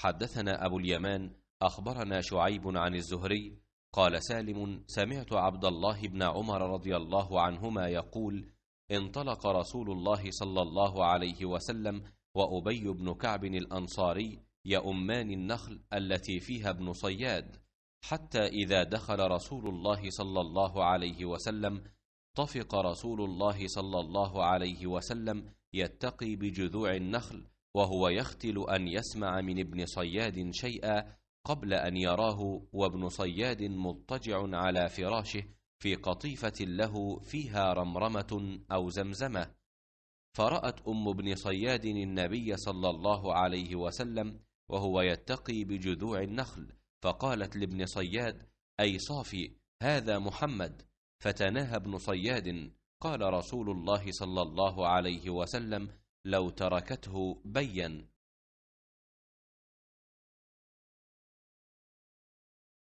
حدثنا أبو اليمان أخبرنا شعيب عن الزهري قال سالم سمعت عبد الله بن عمر رضي الله عنهما يقول انطلق رسول الله صلى الله عليه وسلم وأبي بن كعب الأنصاري يؤمان النخل التي فيها ابن صياد حتى إذا دخل رسول الله صلى الله عليه وسلم طفق رسول الله صلى الله عليه وسلم يتقي بجذوع النخل وهو يختل أن يسمع من ابن صياد شيئا قبل أن يراه وابن صياد مضطجع على فراشه في قطيفة له فيها رمرمة أو زمزمة فرأت أم ابن صياد النبي صلى الله عليه وسلم وهو يتقي بجذوع النخل فقالت لابن صياد أي صافي هذا محمد فتناهى ابن صياد قال رسول الله صلى الله عليه وسلم لو تركته بين